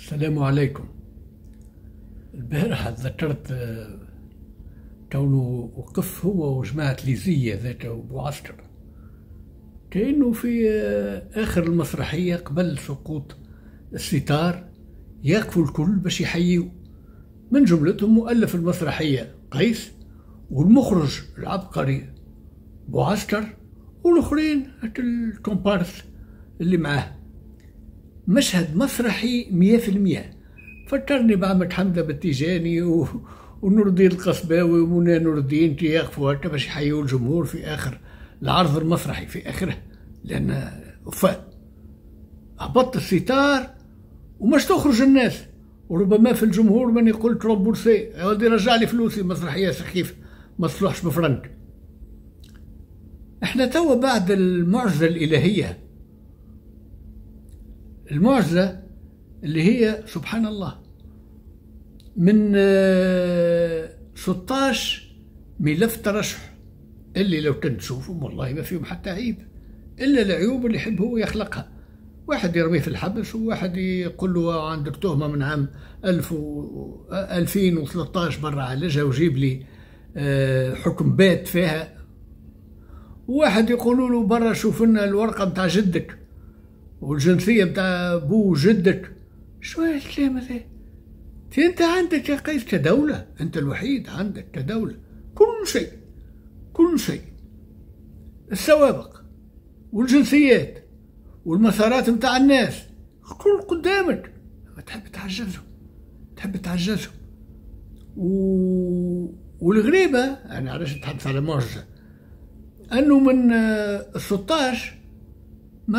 السلام عليكم البارحة تذكرت آه، كونه وقف هو وجماعة ليزية ذات أبو كأنه في آه، آخر المسرحية قبل سقوط الستار يقفوا الكل باش يحييو من جملتهم مؤلف المسرحية قيس والمخرج العبقري بو عسكر والآخرين الكومبارس اللي معاه مشهد مسرحي مية في المية فكرني بعمل حمدة بالتيجاني و... ونور الدين القصباوي ومنى نور الدين يقفوا هكا باش يحيوا الجمهور في اخر العرض المسرحي في اخره لان وفاء هبط الستار ومش تخرج الناس وربما في الجمهور من يقول تروب بورسي يا رجع لي فلوسي مسرحيه سخيفة ما تصلحش بفرنك احنا توا بعد المعجزه الالهيه المعجزة اللي هي سبحان الله من 16 آه، ملف ترشح اللي لو كنت تشوفهم والله ما فيهم حتى عيب إلا العيوب اللي يحب هو يخلقها واحد يرميه في الحبس وواحد يقول له آه، عندك تهمة من عام 1000 و 2013 آه، برا عالجها وجيب لي حكم بات فيها وواحد يقولوا له برا شوف لنا الورقة متاع جدك والجنسيه بتاع بو وجدك شو هالكلام هذا انت عندك يا قيس كدوله انت الوحيد عندك كدوله كل شيء كل شيء السوابق والجنسيات والمسارات متاع الناس الكل قدامك تحب تعجزهم تحب تعجزهم و... والغريبة أنا علاش نتحدث على معجزة أنه من 16 ما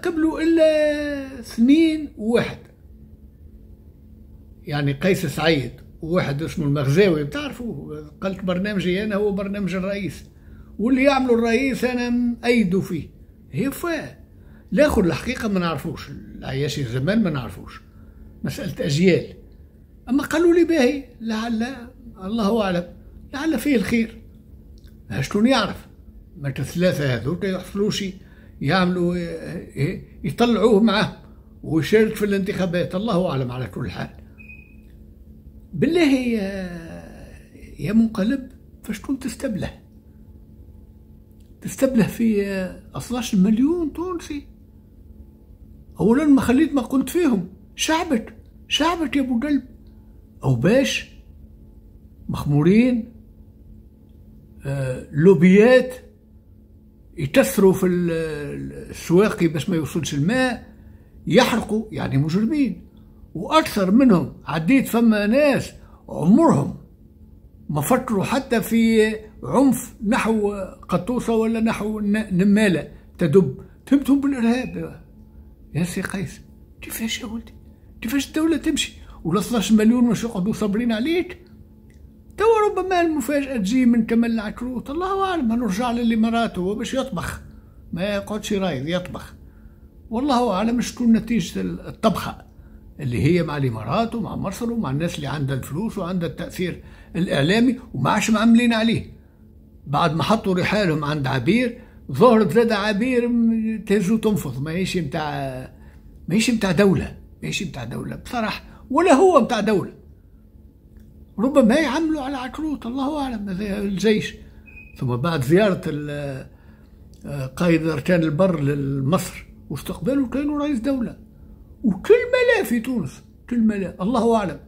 قبلوا إلا سنين وواحد يعني قيس سعيد وواحد اسمه المغزاوي بتعرفوا قلت برنامجي أنا هو برنامج الرئيس واللي يعمله الرئيس أنا مأيده فيه فا لاخر الحقيقة ما نعرفوش العياشي زمان ما نعرفوش مسألة أجيال أما قالوا لي باهي لعل الله أعلم لعل فيه الخير شكون يعرف ما الثلاثة هذو يحصلوش يعملوا إيه، إيه، يطلعوه معه ويشارك في الانتخابات الله أعلم على كل حال بالله يا يا منقلب كنت تستبله تستبله في 12 آه، مليون تونسي اولا ما خليت ما قلت فيهم شعبك شعبك يا ابو قلب او باش مخمورين آه لوبيات يتثروا في السواقي باش ما يوصلش الماء يحرقوا يعني مجرمين واكثر منهم عديت فما ناس عمرهم ما فكروا حتى في عنف نحو قطوسه ولا نحو نماله تدب تمتم بالارهاب يا سي قيس كيفاش يا ولدي كيفاش الدوله تمشي ولا 12 مليون مش يقعدوا صابرين عليك توا ربما المفاجأة تجي من كمال العكروت الله أعلم نرجع للإمارات هو باش يطبخ ما يقعدش رايض يطبخ والله أعلم شكون نتيجة الطبخة اللي هي مع الإمارات ومع مصر ومع الناس اللي عندها الفلوس وعندها التأثير الإعلامي وما عادش معملين عليه بعد ما حطوا رحالهم عند عبير ظهرت زاد عبير تهز وتنفض ماهيش متاع ماهيش متاع دولة ماهيش متاع دولة بصراحة ولا هو متاع دولة ربما يعملوا على عكروت الله أعلم الجيش ثم بعد زيارة قائد أركان البر لمصر واستقباله كانوا رئيس دولة وكل لا في تونس كل لا الله أعلم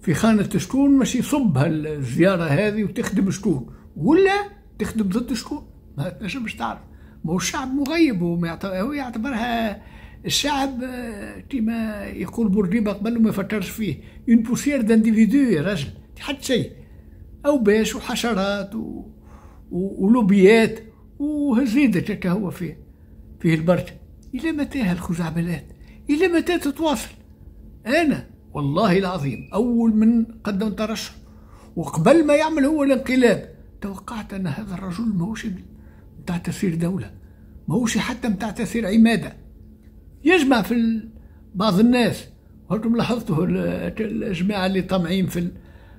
في خانة شكون ماشي يصب الزيارة هذه وتخدم شكون ولا تخدم ضد شكون ما باش تعرف ما هو الشعب مغيب وما يعتبرها الشعب آه، كما يقول بورقيبه قبل ما يفكرش فيه اون بوسيير دانديفيدو يا راجل حتى شيء او باش وحشرات و... و... ولوبيات وهزيدك هكا هو فيه فيه البرد الى متى هالخزعبلات الى متى تتواصل انا والله العظيم اول من قدم ترشح وقبل ما يعمل هو الانقلاب توقعت ان هذا الرجل ماهوش بتاع تاثير دوله ماهوش حتى بتاع تاثير عماده يجمع في بعض الناس هلتم لاحظتوا الجماعة اللي طمعين في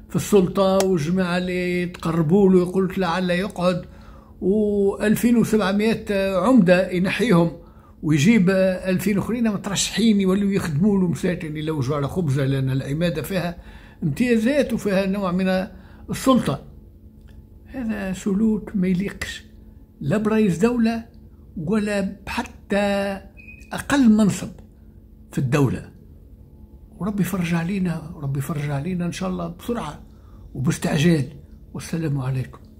في السلطة والجماعة اللي تقربوا له يقول لك لعل يقعد و2700 عمدة ينحيهم ويجيب 2000 اخرين مترشحين يوليو يخدموا له مساكن يلوجوا على خبزه لان العماده فيها امتيازات وفيها نوع من السلطه هذا سلوك ما يليقش لا برئيس دوله ولا حتى اقل منصب في الدوله وربي يفرج علينا وربي يفرج علينا ان شاء الله بسرعه وباستعجال والسلام عليكم